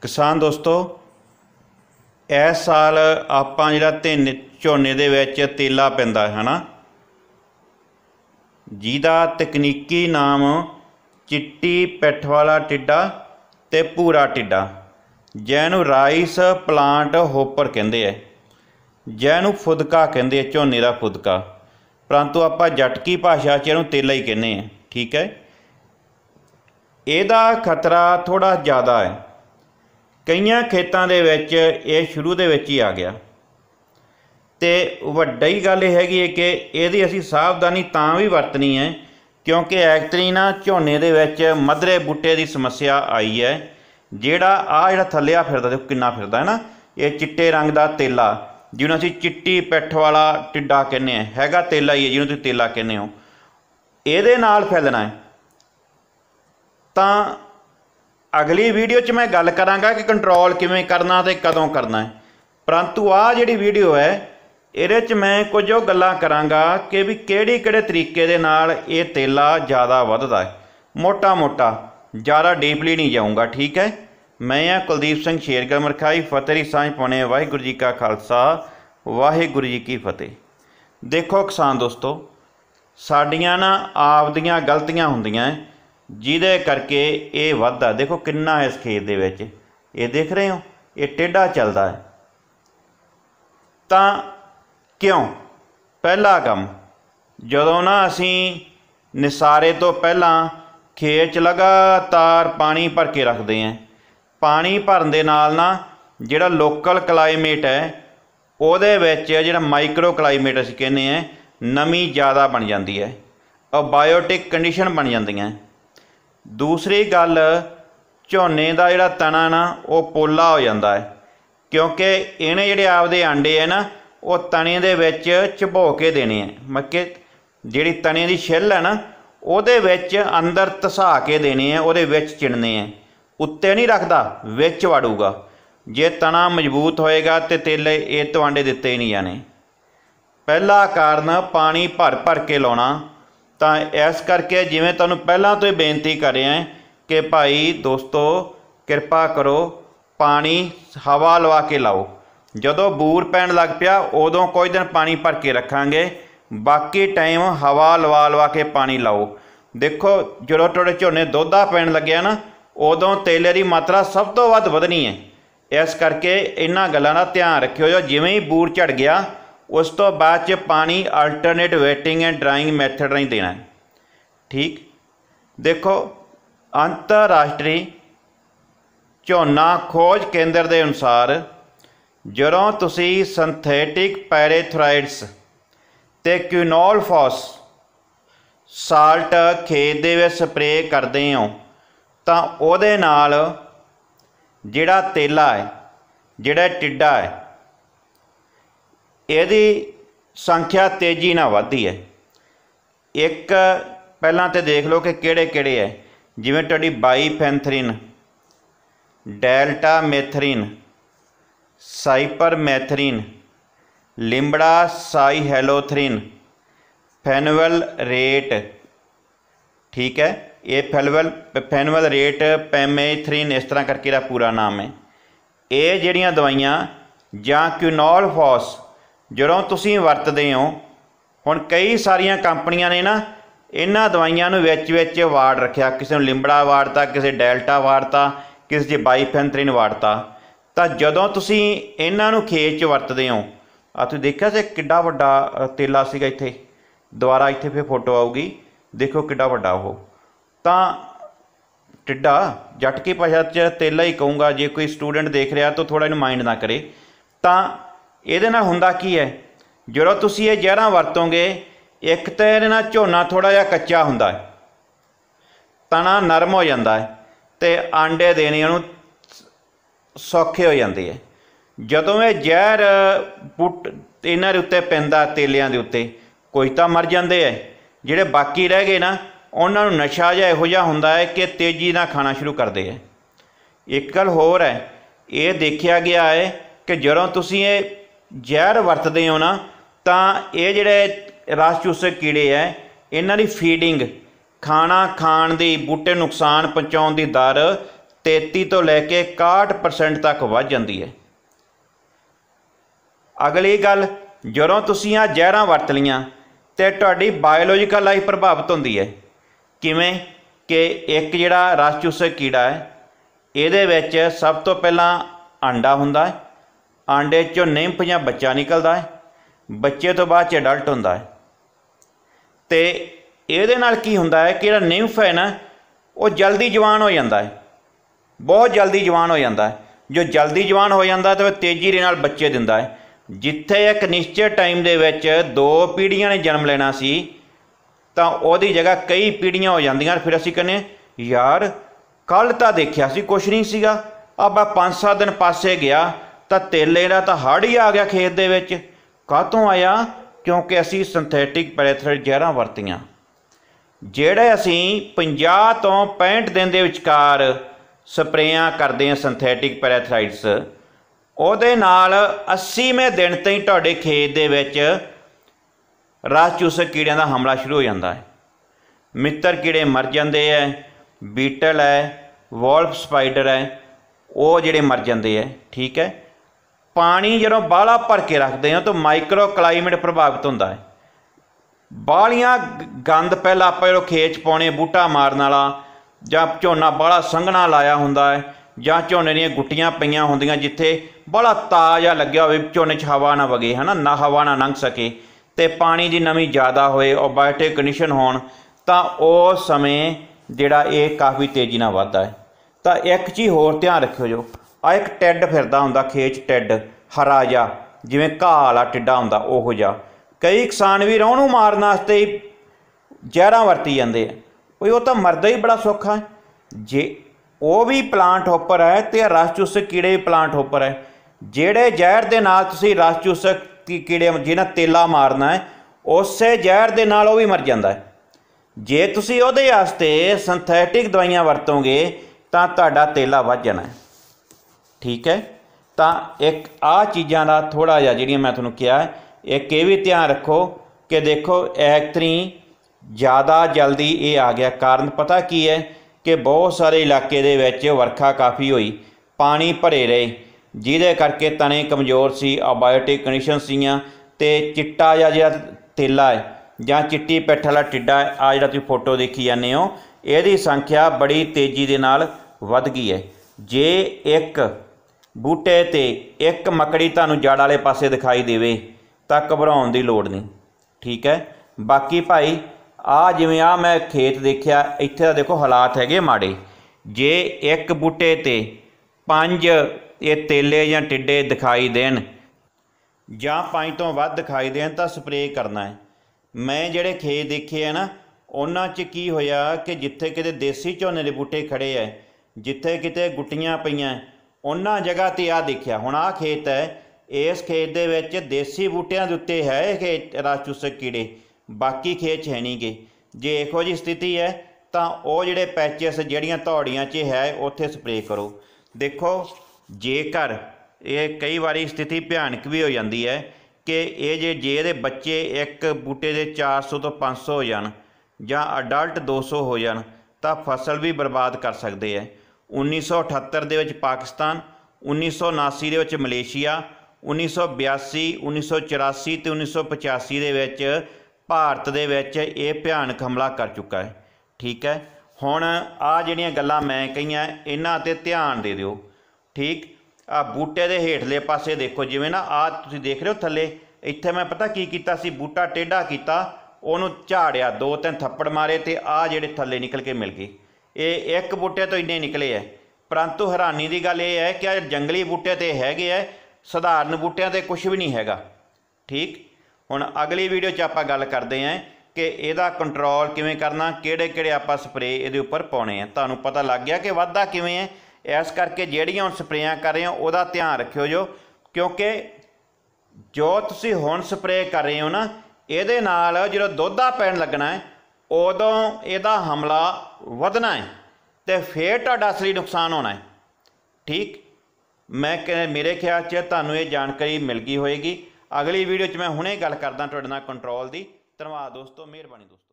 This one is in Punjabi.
ਕਿਸਾਨ ਦੋਸਤੋ ਇਸ ਸਾਲ ਆਪਾਂ ਜਿਹੜਾ ਤਿੰਨ ਝੋਨੇ ਦੇ ਵਿੱਚ ਤੇਲਾ ਪੈਂਦਾ ਹੈ ਹਨਾ ਜਿਹਦਾ ਤਕਨੀਕੀ ਨਾਮ ਚਿੱਟੀ ਪਿੱਠ ਵਾਲਾ ਟਿੱਡਾ ਤੇ ਪੂਰਾ ਟਿੱਡਾ ਜਿਹਨੂੰ ਰਾਈਸ ਪਲਾਂਟ ਹੋਪਰ ਕਹਿੰਦੇ ਐ ਜਿਹਨੂੰ ਫੁਦਕਾ ਕਹਿੰਦੇ ਐ ਝੋਨੇ ਦਾ ਫੁਦਕਾ ਪਰੰਤੂ ਆਪਾਂ ਜਟਕੀ ਭਾਸ਼ਾ 'ਚ ਇਹਨੂੰ ਤੇਲਾ ਹੀ ਕਹਿੰਦੇ ਆ ਠੀਕ ਹੈ ਇਹਦਾ ਖਤਰਾ ਥੋੜਾ ਜ਼ਿਆਦਾ ਹੈ ਕਈਆਂ ਖੇਤਾਂ ਦੇ ਵਿੱਚ ਇਹ ਸ਼ੁਰੂ ਦੇ ਵਿੱਚ ਹੀ ਆ ਗਿਆ ਤੇ ਵੱਡੀ ਗੱਲ ਇਹ ਹੈਗੀ ਕਿ ਇਹਦੀ ਅਸੀਂ ਸਾਵਧਾਨੀ ਤਾਂ ਵੀ ਵਰਤਣੀ ਹੈ ਕਿਉਂਕਿ ਨਾ ਝੋਨੇ ਦੇ ਵਿੱਚ ਮਧਰੇ ਬੁੱਟੇ ਦੀ ਸਮੱਸਿਆ ਆਈ ਹੈ ਜਿਹੜਾ ਆ ਜਿਹੜਾ ਥੱਲੇ ਆ ਫਿਰਦਾ ਦੇਖੋ ਕਿੰਨਾ ਫਿਰਦਾ ਹੈ ਨਾ ਇਹ ਚਿੱਟੇ ਰੰਗ ਦਾ ਤੇਲਾ ਜਿਹਨੂੰ ਅਸੀਂ ਚਿੱਟੀ ਪਿੱਠ ਵਾਲਾ ਟਿੱਡਾ ਕਹਿੰਦੇ ਆ ਹੈਗਾ ਤੇਲਾ ਹੀ ਹੈ ਜਿਹਨੂੰ ਤੁਸੀਂ ਤੇਲਾ ਕਹਿੰਦੇ ਹੋ ਇਹਦੇ ਨਾਲ ਫੈਲਣਾ ਹੈ ਤਾਂ ਅਗਲੀ ਵੀਡੀਓ 'ਚ ਮੈਂ ਗੱਲ ਕਰਾਂਗਾ ਕਿ ਕੰਟਰੋਲ ਕਿਵੇਂ ਕਰਨਾ ਤੇ ਕਦੋਂ ਕਰਨਾ ਹੈ ਪਰੰਤੂ ਆ ਜਿਹੜੀ ਵੀਡੀਓ ਹੈ ਇਹਦੇ 'ਚ ਮੈਂ ਕੁਝ ਉਹ ਗੱਲਾਂ ਕਰਾਂਗਾ ਕਿ ਵੀ ਕਿਹੜੀ ਕਿਹੜੇ ਤਰੀਕੇ ਦੇ ਨਾਲ ਇਹ ਤੇਲਾ ਜ਼ਿਆਦਾ ਵੱਧਦਾ ਹੈ ਮੋਟਾ-ਮੋਟਾ ਜ਼ਿਆਦਾ ਡੀਪਲੀ ਨਹੀਂ ਜਾਊਂਗਾ ਠੀਕ ਹੈ ਮੈਂ ਆ ਕੁਲਦੀਪ ਸਿੰਘ ਸ਼ੇਰਗਰ ਮਰਖਾਈ ਫਤਰੀ ਸਾਂਝ ਪਾਉਣੇ ਵਾਹਿਗੁਰੂ ਜੀ ਕਾ ਖਾਲਸਾ ਵਾਹਿਗੁਰੂ ਜੀ ਕੀ ਫਤਿਹ ਦੇਖੋ ਕਿਸਾਨ ਦੋਸਤੋ ਸਾਡੀਆਂ ਨਾ ਆਪਦੀਆਂ ਗਲਤੀਆਂ ਹੁੰਦੀਆਂ ਐ ਜਿਹਦੇ ਕਰਕੇ ਇਹ ਵਾਧਾ ਦੇਖੋ ਕਿੰਨਾ ਇਸ ਖੇਤ ਦੇ ਵਿੱਚ ਇਹ ਦੇਖ ਰਹੇ ਹੋ ਇਹ ਟੇਡਾ ਚੱਲਦਾ ਹੈ ਤਾਂ ਕਿਉਂ ਪਹਿਲਾ ਕੰਮ ਜਦੋਂ ਨਾ ਅਸੀਂ ਨਿਸਾਰੇ ਤੋਂ ਪਹਿਲਾਂ ਖੇਤ 'ਚ ਲਗਾਤਾਰ ਪਾਣੀ ਭਰ ਕੇ ਰੱਖਦੇ ਆਂ ਪਾਣੀ ਭਰਨ ਦੇ ਨਾਲ ਨਾ ਜਿਹੜਾ ਲੋਕਲ ਕਲਾਈਮੇਟ ਹੈ ਉਹਦੇ ਵਿੱਚ ਜਿਹੜਾ ਮਾਈਕਰੋ ਕਲਾਈਮੇਟ ਅਸੀਂ ਕਹਿੰਦੇ ਆਂ ਨਮੀ ਜ਼ਿਆਦਾ ਬਣ ਜਾਂਦੀ ਹੈ ਅਬਾਇਓਟਿਕ ਕੰਡੀਸ਼ਨ ਬਣ ਜਾਂਦੀਆਂ ਦੂਸਰੀ ਗੱਲ ਝੋਨੇ ਦਾ ਜਿਹੜਾ ਤਣਾ ਨਾ ਉਹ ਪੋਲਾ ਹੋ ਜਾਂਦਾ ਹੈ ਕਿਉਂਕਿ ਇਹਨੇ ਜਿਹੜੇ ਆਪਦੇ ਆਂਡੇ ਹੈ ਨਾ ਉਹ ਤਣੇ ਦੇ ਵਿੱਚ ਚਬੋ ਕੇ ਦੇਣੇ ਆ ਮੱਕੇ ਜਿਹੜੀ ਤਣੇ ਦੀ ਛਿੱਲ ਹੈ ਨਾ ਉਹਦੇ ਵਿੱਚ ਅੰਦਰ ਤਸਾ ਕੇ ਦੇਣੇ ਆ ਉਹਦੇ ਵਿੱਚ ਚਿਣਨੇ ਆ ਉੱਤੇ ਨਹੀਂ ਰੱਖਦਾ ਵਿੱਚ ਵੜੂਗਾ ਜੇ ਤਣਾ ਮਜ਼ਬੂਤ ਹੋਏਗਾ ਤੇ ਤੇਲੇ ਇਹ ਤੁਹਾਡੇ ਦਿੱਤੇ ਹੀ ਨਹੀਂ ਜਾਣੇ ਪਹਿਲਾ ਕਾਰਨ ਪਾਣੀ ਭਰ ਭਰ ਕੇ ਲਾਉਣਾ ਤਾਂ ਇਸ ਕਰਕੇ ਜਿਵੇਂ ਤੁਹਾਨੂੰ ਪਹਿਲਾਂ ਤੋਂ ਹੀ ਬੇਨਤੀ ਕਰ ਰਿਹਾ ਹਾਂ ਕਿ ਭਾਈ ਦੋਸਤੋ ਕਿਰਪਾ ਕਰੋ ਪਾਣੀ ਹਵਾ ਲਵਾ ਕੇ ਲਾਓ ਜਦੋਂ ਬੂਰ ਪੈਣ ਲੱਗ ਪਿਆ ਉਦੋਂ ਕੁਝ ਦਿਨ ਪਾਣੀ ਭਰ ਕੇ ਰੱਖਾਂਗੇ ਬਾਕੀ ਟਾਈਮ ਹਵਾ ਲਵਾ ਲਵਾ ਕੇ ਪਾਣੀ ਲਾਓ ਦੇਖੋ ਜਦੋਂ ਟੋੜੇ ਝੋਨੇ ਦੁੱਧਾ ਪੈਣ ਲੱਗਿਆ ਨਾ ਉਦੋਂ ਤੇਲੇ ਦੀ ਮਾਤਰਾ ਸਭ ਤੋਂ ਵੱਧ ਵਧਣੀ ਹੈ ਇਸ ਕਰਕੇ ਇਹਨਾਂ ਗੱਲਾਂ ਦਾ ਧਿਆਨ ਰੱਖਿਓ ਜਿਵੇਂ ਹੀ ਬੂਰ ਝੜ ਗਿਆ ਉਸ ਤੋਂ ਬਾਅਦ ਚ ਪਾਣੀ alternate wetting and drying method ਨਹੀਂ ਦੇਣਾ ਠੀਕ ਦੇਖੋ ਅੰਤਰਰਾਸ਼ਟਰੀ ਝੋਨਾ ਖੋਜ ਕੇਂਦਰ ਦੇ ਅਨੁਸਾਰ ਜਦੋਂ ਤੁਸੀਂ ਸਿੰਥੈਟਿਕ ਪੈਰੇਥਰਾਇਡਸ ਤੇ ਕਿਨੋਲਫੋਸ ਸਾਲਟ ਖੇਤ ਦੇ ਵਿੱਚ ਸਪਰੇਅ ਕਰਦੇ ਹੋ ਤਾਂ ਉਹਦੇ ਨਾਲ ਜਿਹੜਾ ਤੇਲਾ ਹੈ ਜਿਹੜਾ ਟਿੱਡਾ ਹੈ ਇਹਦੀ ਸੰਖਿਆ ਤੇਜ਼ੀ ਨਾਲ ਵਧਦੀ ਹੈ ਇੱਕ ਪਹਿਲਾਂ ਤੇ ਦੇਖ ਲਓ ਕਿ ਕਿਹੜੇ ਕਿਹੜੇ ਹੈ ਜਿਵੇਂ ਤੁਹਾਡੀ ਬਾਈਫੈਂਥਰਿਨ ਡੈਲਟਾ ਸਾਈਪਰ ਮੈਥਰਿਨ ਲਿੰਬੜਾ ਸਾਈ ਹੈਲੋਥਰਿਨ ਫੈਨਵਲ ਰੇਟ ਠੀਕ ਹੈ ਇਹ ਫੈਨਵਲ ਫੈਨਵਲ ਰੇਟ ਪੈਮੇਥਰਿਨ ਇਸ ਤਰ੍ਹਾਂ ਕਰਕੇ ਦਾ ਪੂਰਾ ਨਾਮ ਹੈ ਇਹ ਜਿਹੜੀਆਂ ਦਵਾਈਆਂ ਜਾਂ ਕਿਨੋਲਫੋਸ ਜਦੋਂ ਤੁਸੀਂ ਵਰਤਦੇ ਹੋ ਹੁਣ ਕਈ ਸਾਰੀਆਂ ਕੰਪਨੀਆਂ ਨੇ ਨਾ ਇਹਨਾਂ ਦਵਾਈਆਂ ਨੂੰ ਵਿੱਚ ਵਿੱਚ ਵਾਰਡ ਰੱਖਿਆ ਕਿਸੇ ਨੂੰ ਲਿੰਬੜਾ ਵਾਰਤਾ ਕਿਸੇ ਡੈਲਟਾ ਵਾਰਤਾ ਕਿਸੇ ਦੇ ਬਾਈਫੈਂਟਰੀਨ ਵਾਰਤਾ ਤਾਂ ਜਦੋਂ ਤੁਸੀਂ ਇਹਨਾਂ ਨੂੰ ਖੇਤ 'ਚ ਵਰਤਦੇ ਹੋ ਆ ਤੁਸੀਂ ਦੇਖਿਆ ਸੀ ਕਿੱਡਾ ਵੱਡਾ ਤੇਲਾ ਸੀਗਾ ਇੱਥੇ ਦੁਬਾਰਾ ਇੱਥੇ ਫੇਰ ਫੋਟੋ ਆਊਗੀ ਦੇਖੋ ਕਿੱਡਾ ਵੱਡਾ ਉਹ ਤਾਂ ਟਿੱਡਾ ਜੱਟ ਕੇ ਭਾਸ਼ਾ 'ਚ ਤੇਲਾ ਹੀ ਕਹੂੰਗਾ ਜੇ ਕੋਈ ਸਟੂਡੈਂਟ ਦੇਖ ਰਿਹਾ ਤਾਂ ਥੋੜਾ ਇਹਨੂੰ ਮਾਈਂਡ ਨਾ ਕਰੇ ਤਾਂ ਇਹਦੇ ਨਾਲ ਹੁੰਦਾ ਕੀ ਹੈ ਜਦੋਂ ਤੁਸੀਂ ਇਹ ਜ਼ਹਿਰਾਂ ਵਰਤੋਗੇ ਇੱਕ ਤਾਂ ਇਹਦੇ ਨਾਲ ਝੋਨਾ ਥੋੜਾ ਜਿਹਾ ਕੱਚਾ ਹੁੰਦਾ ਹੈ ਤਣਾ ਨਰਮ ਹੋ ਜਾਂਦਾ ਹੈ ਤੇ ਆਂਡੇ ਦੇਣੇ ਉਹਨੂੰ ਸੌਖੇ ਹੋ ਜਾਂਦੇ ਹੈ ਜਦੋਂ ਇਹ ਜ਼ਹਿਰ ਪੁੱਟ ਇਹਨਾਂ ਦੇ ਉੱਤੇ ਪੈਂਦਾ ਤੇਲਿਆਂ ਦੇ ਉੱਤੇ ਕੋਈ ਤਾਂ ਮਰ ਜਾਂਦੇ ਐ ਜਿਹੜੇ ਬਾਕੀ ਰਹਿ ਗਏ ਨਾ ਉਹਨਾਂ ਨੂੰ ਨਸ਼ਾ ਜਿਹਾ ਇਹੋ ਜਿਹਾ ਹੁੰਦਾ ਹੈ ਕਿ ਤੇਜ਼ੀ ਨਾਲ ਖਾਣਾ ਸ਼ੁਰੂ ਕਰਦੇ ਐ ਇੱਕ ਗੱਲ ਹੋਰ ਹੈ ਇਹ ਦੇਖਿਆ ਗਿਆ ਹੈ ਕਿ ਜਦੋਂ ਤੁਸੀਂ ਇਹ ਜ਼ਹਿਰ ਵਰਤਦੇ ਹੋ ਨਾ ਤਾਂ ਇਹ ਜਿਹੜੇ ਰਸ ਚੂਸੇ ਕੀੜੇ ਐ ਇਹਨਾਂ ਦੀ ਫੀਡਿੰਗ ਖਾਣਾ ਖਾਣ ਦੀ ਬੂਟੇ ਨੁਕਸਾਨ ਪਹੁੰਚਾਉਣ ਦੀ ਦਰ 33 ਤੋਂ ਲੈ ਕੇ 61% ਤੱਕ ਵੱਧ ਜਾਂਦੀ ਹੈ ਅਗਲੀ ਗੱਲ ਜਦੋਂ ਤੁਸੀਂ ਆ ਜ਼ਹਿਰਾਂ ਵਰਤ ਲੀਆਂ ਤੇ ਤੁਹਾਡੀ ਬਾਇਓਲੋਜੀਕਲ ਲਾਈਫ ਪ੍ਰਭਾਵਿਤ ਹੁੰਦੀ ਹੈ ਕਿਵੇਂ ਕਿ ਇੱਕ ਜਿਹੜਾ ਰਸ ਚੂਸੇ ਕੀੜਾ ਹੈ ਇਹਦੇ ਵਿੱਚ ਸਭ ਤੋਂ ਪਹਿਲਾਂ ਅੰਡਾ ਹੁੰਦਾ ਹੈ ਆਂਡੇ ਚੋਂ ਨਿੰਪ ਜਾਂ ਬੱਚਾ ਨਿਕਲਦਾ ਹੈ ਬੱਚੇ ਤੋਂ ਬਾਅਦ ਚ ਅਡਲਟ ਹੁੰਦਾ ਹੈ ਤੇ ਇਹਦੇ ਨਾਲ ਕੀ ਹੁੰਦਾ ਹੈ ਕਿ ਜਿਹੜਾ ਨਿੰਫ ਹੈ ਨਾ ਉਹ ਜਲਦੀ ਜਵਾਨ ਹੋ ਜਾਂਦਾ ਹੈ ਬਹੁਤ ਜਲਦੀ ਜਵਾਨ ਹੋ ਜਾਂਦਾ ਹੈ ਜੋ ਜਲਦੀ ਜਵਾਨ ਹੋ ਜਾਂਦਾ ਤੇ ਉਹ ਤੇਜ਼ੀ ਦੇ ਨਾਲ ਬੱਚੇ ਦਿੰਦਾ ਹੈ ਜਿੱਥੇ ਇੱਕ ਨਿਸ਼ਚਿਤ ਟਾਈਮ ਦੇ ਵਿੱਚ ਦੋ ਪੀੜ੍ਹੀਆਂ ਨੇ ਜਨਮ ਲੈਣਾ ਸੀ ਤਾਂ ਉਹਦੀ ਜਗ੍ਹਾ ਕਈ ਪੀੜ੍ਹੀਆਂ ਹੋ ਜਾਂਦੀਆਂ ਫਿਰ ਅਸੀਂ ਕਹਿੰਨੇ ਯਾਰ ਕੱਲ ਤਾਂ ਦੇਖਿਆ ਸੀ ਕੁਛ ਨਹੀਂ ਸੀਗਾ ਆਪਾਂ 5-7 ਦਿਨ ਪਾਸੇ ਗਿਆ ਤਾਂ ਤੇਲੇ ਦਾ ਤਾਂ ਹੜ ਹੀ ਆ ਗਿਆ ਖੇਤ ਦੇ ਵਿੱਚ ਤੋਂ ਆਇਆ ਕਿਉਂਕਿ ਅਸੀਂ ਸਿੰਥੈਟਿਕ ਪੈਰੇਥਰਲ ਜ਼ਹਿਰਾਂ ਵਰਤੀਆਂ ਜਿਹੜੇ ਅਸੀਂ 50 ਤੋਂ 65 ਦਿਨ ਦੇ ਵਿਚਕਾਰ ਸਪਰੇਆਂ ਕਰਦੇ ਹਾਂ ਸਿੰਥੈਟਿਕ ਪੈਰੇਥਰਾਈਟਸ ਉਹਦੇ ਨਾਲ 80ਵੇਂ ਦਿਨ ਤੇ ਹੀ ਤੁਹਾਡੇ ਖੇਤ ਦੇ ਵਿੱਚ ਰਸ ਚੂਸੇ ਕੀੜਿਆਂ ਦਾ ਹਮਲਾ ਸ਼ੁਰੂ ਹੋ ਜਾਂਦਾ ਹੈ ਮਿੱਤਰ ਕੀੜੇ ਮਰ ਜਾਂਦੇ ਐ ਬੀਟਲ ਐ ਵਾਲਫ ਸਪਾਈਡਰ ਐ ਉਹ ਜਿਹੜੇ ਮਰ ਜਾਂਦੇ ਐ ਠੀਕ ਐ ਪਾਣੀ ਜਦੋਂ ਬਾਹਲਾ ਭਰ ਕੇ ਰੱਖਦੇ ਆ ਤਾਂ ਮਾਈਕਰੋ ਕਲਾਈਮੇਟ ਪ੍ਰਭਾਵਿਤ ਹੁੰਦਾ ਹੈ ਬਾਹਲੀਆਂ ਗੰਦ ਪਹਿਲਾਂ ਆਪਾਂ ਜਦੋਂ ਖੇਚ ਪਾਉਣੇ ਬੂਟਾ ਮਾਰਨ ਵਾਲਾ ਜਾਂ ਝੋਨਾ ਬਾਹਲਾ ਸੰਘਣਾ ਲਾਇਆ ਹੁੰਦਾ ਹੈ ਜਾਂ ਝੋਨੇ ਦੀਆਂ ਗੁੱਟੀਆਂ ਪਈਆਂ ਹੁੰਦੀਆਂ ਜਿੱਥੇ ਬਾਹਲਾ ਤਾਜ਼ਾ ਲੱਗਿਆ ਹੋਵੇ ਝੋਨੇ 'ਚ ਹਵਾ ਨਾ ਵਗੇ ਹਨਾ ਨਾ ਹਵਾ ਨਾ ਲੰਘ ਸਕੇ ਤੇ ਪਾਣੀ ਦੀ ਨਮੀ ਜ਼ਿਆਦਾ ਹੋਏ ਔਰ ਬਾਇਓਟਿਕ ਕੰਡੀਸ਼ਨ ਹੋਣ ਤਾਂ ਉਹ ਸਮੇਂ ਜਿਹੜਾ ਇਹ ਕਾਫੀ ਤੇਜ਼ੀ ਨਾਲ ਵੱਧਦਾ ਹੈ ਤਾਂ ਇੱਕ ਚੀਜ਼ ਹੋਰ ਧਿਆਨ ਰੱਖਿਓ ਜੋ ਆ ਇੱਕ ਟੈੱਡ ਫਿਰਦਾ ਹੁੰਦਾ ਖੇਚ ਟੈੱਡ ਹਰਾ ਜਾ ਜਿਵੇਂ ਘਾਹ ਵਾਲਾ ਟਿੱਡਾ ਹੁੰਦਾ ਉਹੋ ਜਾ ਕਈ ਕਿਸਾਨ ਵੀ ਰੌਣੂ ਮਾਰਨ ਵਾਸਤੇ ਜ਼ਹਿਰਾਂ ਵਰਤੀ ਜਾਂਦੇ ਆ ਕੋਈ ਉਹ ਤਾਂ ਮਰਦਾ ਹੀ ਬੜਾ ਸੌਖਾ ਹੈ ਜੇ ਉਹ ਵੀ ਪਲਾਂਟ ਉੱਪਰ ਹੈ ਤੇ ਰਸ ਚੂਸਕ ਕੀੜੇ ਵੀ ਪਲਾਂਟ ਉੱਪਰ ਹੈ ਜਿਹੜੇ ਜ਼ਹਿਰ ਦੇ ਨਾਲ ਤੁਸੀਂ ਰਸ ਚੂਸਕ ਕੀੜੇ ਜਿਹਨਾਂ ਤੇਲਾ ਮਾਰਨਾ ਹੈ ਉਸੇ ਜ਼ਹਿਰ ਦੇ ਨਾਲ ਉਹ ਵੀ ਮਰ ਜਾਂਦਾ ਹੈ ਜੇ ਤੁਸੀਂ ਉਹਦੇ ਵਾਸਤੇ ਸਿੰਥੈਟਿਕ ਦਵਾਈਆਂ ਵਰਤੋਗੇ ਤਾਂ ਤੁਹਾਡਾ ਤੇਲਾ ਵੱਧ ਜਾਣਾ ਹੈ ਠੀਕ ਹੈ ਤਾਂ ਇੱਕ ਆ ਚੀਜ਼ਾਂ ਦਾ ਥੋੜਾ ਜਿਹਾ ਜਿਹੜੀਆਂ ਮੈਂ ਤੁਹਾਨੂੰ ਕਿਹਾ ਇੱਕ ਇਹ ਵੀ ਧਿਆਨ ਰੱਖੋ ਕਿ ਦੇਖੋ ਐਕਤਰੀ ਜ਼ਿਆਦਾ ਜਲਦੀ ਇਹ ਆ ਗਿਆ ਕਾਰਨ ਪਤਾ ਕੀ ਹੈ ਕਿ ਬਹੁਤ ਸਾਰੇ ਇਲਾਕੇ ਦੇ ਵਿੱਚ ਵਰਖਾ ਕਾਫੀ ਹੋਈ ਪਾਣੀ ਭਰੇ ਰਹੇ ਜਿਹਦੇ ਕਰਕੇ ਤਣੇ ਕਮਜ਼ੋਰ ਸੀ ਆਬਾਇਓਟਿਕ ਕੰਡੀਸ਼ਨ ਸੀਆਂ ਤੇ ਚਿੱਟਾ ਜਾਂ ਜਿਹੜਾ ਤੇਲਾ ਹੈ ਜਾਂ ਚਿੱਟੀ ਪਿੱਠ ਵਾਲਾ ਟਿੱਡਾ ਆ ਜਿਹੜਾ ਤੁਸੀਂ ਫੋਟੋ ਦੇਖੀ ਜਾਂਦੇ ਹੋ ਇਹਦੀ ਸੰਖਿਆ ਬੜੀ ਤੇਜ਼ੀ ਦੇ ਨਾਲ ਵੱਧ ਗਈ ਹੈ ਜੇ ਇੱਕ ਬੂਟੇ ਤੇ ਇੱਕ ਮਕੜੀ ਤੁਹਾਨੂੰ ਜੜ ਵਾਲੇ ਪਾਸੇ ਦਿਖਾਈ ਦੇਵੇ ਤਾਂ ਘਬਰਾਉਣ ਦੀ ਲੋੜ ਨਹੀਂ ਠੀਕ ਹੈ ਬਾਕੀ ਭਾਈ ਆ ਜਿਵੇਂ ਆ ਮੈਂ ਖੇਤ ਦੇਖਿਆ ਇੱਥੇ ਦਾ ਦੇਖੋ ਹਾਲਾਤ ਹੈਗੇ ਮਾੜੇ ਜੇ ਇੱਕ ਬੂਟੇ ਤੇ ਪੰਜ ਇਹ ਤੇਲੇ ਜਾਂ ਟਿੱਡੇ ਦਿਖਾਈ ਦੇਣ ਜਾਂ ਪੰਜ ਤੋਂ ਵੱਧ ਦਿਖਾਈ ਦੇਣ ਤਾਂ ਸਪਰੇਅ ਕਰਨਾ ਹੈ ਮੈਂ ਜਿਹੜੇ ਖੇਤ ਦੇਖੇ ਆ ਨਾ ਉਹਨਾਂ 'ਚ ਕੀ ਹੋਇਆ ਕਿ ਜਿੱਥੇ ਕਿਤੇ ਦੇਸੀ ਝੋਨੇ ਦੇ ਬੂਟੇ ਖੜੇ ਐ ਜਿੱਥੇ ਕਿਤੇ ਗੁੱਟੀਆਂ ਪਈਆਂ ਉਹਨਾਂ ਜਗ੍ਹਾ ਤੇ ਆ ਦੇਖਿਆ ਹੁਣ ਆ ਖੇਤ ਹੈ ਇਸ ਖੇਤ ਦੇ ਵਿੱਚ ਦੇਸੀ ਬੂਟਿਆਂ ਦੇ ਉੱਤੇ ਹੈ ਇਹ ਰਾਚੂਸ ਕੀੜੇ ਬਾਕੀ ਖੇਤ ਹੈ ਨਹੀਂਗੇ ਜੇ ਇਹੋ ਜੀ ਸਥਿਤੀ ਹੈ ਤਾਂ ਉਹ ਜਿਹੜੇ ਪੈਚਸ ਜਿਹੜੀਆਂ ਧੌੜੀਆਂ 'ਚ ਹੈ ਉੱਥੇ ਸਪਰੇਅ ਕਰੋ ਦੇਖੋ ਜੇਕਰ ਇਹ ਕਈ ਵਾਰੀ ਸਥਿਤੀ ਭਿਆਨਕ ਵੀ ਹੋ ਜਾਂਦੀ ਹੈ ਕਿ ਇਹ ਜੇ ਜੇ ਦੇ ਬੱਚੇ ਇੱਕ ਬੂਟੇ ਦੇ 400 ਤੋਂ 500 ਹੋ ਜਾਣ ਜਾਂ ਅਡਲਟ 200 ਹੋ ਜਾਣ ਤਾਂ ਫਸਲ ਵੀ ਬਰਬਾਦ ਕਰ ਸਕਦੇ ਹੈ 1978 ਦੇ ਵਿੱਚ ਪਾਕਿਸਤਾਨ 1979 ਦੇ ਵਿੱਚ ਮਲੇਸ਼ੀਆ 1982 1984 ਤੇ 1985 ਦੇ ਵਿੱਚ ਭਾਰਤ ਦੇ ਵਿੱਚ ਇਹ ਭਿਆਨਕ ਹਮਲਾ ਕਰ ਚੁੱਕਾ ਹੈ ਠੀਕ ਹੈ ਹੁਣ ਆ ਜਿਹੜੀਆਂ ਗੱਲਾਂ ਮੈਂ ਕਹੀਆਂ ਇਹਨਾਂ ਤੇ ਧਿਆਨ ਦੇ ਦਿਓ ਠੀਕ ਆ ਬੂਟੇ ਦੇ ਹੇਠਲੇ ਪਾਸੇ ਦੇਖੋ ਜਿਵੇਂ ਨਾ ਆ ਤੁਸੀਂ ਦੇਖ ਰਹੇ ਹੋ ਥੱਲੇ ਇੱਥੇ ਮੈਂ ਪਤਾ ਕੀ ਕੀਤਾ ਸੀ ਬੂਟਾ ਟੇਢਾ ਕੀਤਾ ਉਹਨੂੰ ਝਾੜਿਆ ਦੋ ਤਿੰਨ ਥੱਪੜ ਮਾਰੇ ਤੇ ਆ ਜਿਹੜੇ ਥੱਲੇ ਨਿਕਲ ਕੇ ਮਿਲ ਗਏ ਇਹ ਇੱਕ ਬੂਟੇ ਤੋਂ ਇੰਨੇ ਨਿਕਲੇ ਐ ਪਰੰਤੂ ਹੈਰਾਨੀ ਦੀ ਗੱਲ ਇਹ ਐ ਕਿ ਜੰਗਲੀ ਬੂਟੇ ਤੇ ਹੈਗੇ ਐ ਸਧਾਰਨ ਬੂਟਿਆਂ ਤੇ ਕੁਝ ਵੀ ਨਹੀਂ ਹੈਗਾ ਠੀਕ ਹੁਣ ਅਗਲੀ ਵੀਡੀਓ 'ਚ ਆਪਾਂ ਗੱਲ ਕਰਦੇ ਆਂ ਕਿ ਇਹਦਾ ਕੰਟਰੋਲ ਕਿਵੇਂ ਕਰਨਾ ਕਿਹੜੇ ਕਿਹੜੇ ਆਪਾਂ ਸਪਰੇ ਇਹਦੇ ਉੱਪਰ ਪਾਉਣੇ ਆ ਤੁਹਾਨੂੰ ਪਤਾ ਲੱਗ ਗਿਆ ਕਿ ਵਾਧਾ ਕਿਵੇਂ ਐ ਇਸ ਕਰਕੇ ਜਿਹੜੀਆਂ ਹੁਣ ਸਪਰੇਆਂ ਕਰ ਰਹੇ ਹੋ ਉਹਦਾ ਧਿਆਨ ਰੱਖਿਓ ਜੋ ਕਿਉਂਕਿ ਜੋ ਤੁਸੀਂ ਹੁਣ ਸਪਰੇ ਕਰ ਰਹੇ ਹੋ ਨਾ ਇਹਦੇ ਨਾਲ ਜਦੋਂ ਦੁੱਧਾ ਪੈਣ ਲੱਗਣਾ ਹੈ ਉਦੋਂ ਇਹਦਾ ਹਮਲਾ ਵਧਣਾ ਹੈ ਤੇ ਫੇਰ ਤੁਹਾਡਾ ਅਸਲੀ ਨੁਕਸਾਨ ਹੋਣਾ ਹੈ ਠੀਕ ਮੈਂ ਮੇਰੇ ਖਿਆਲ 'ਚ ਤੁਹਾਨੂੰ ਇਹ ਜਾਣਕਾਰੀ ਮਿਲ ਗਈ ਹੋਏਗੀ ਅਗਲੀ ਵੀਡੀਓ 'ਚ ਮੈਂ ਹੁਣੇ ਗੱਲ ਕਰਦਾ ਤੁਹਾਡੇ ਨਾਲ ਕੰਟਰੋਲ ਦੀ ਧੰਨਵਾਦ ਦੋਸਤੋ ਮਿਹਰਬਾਨੀ ਦੋਸਤੋ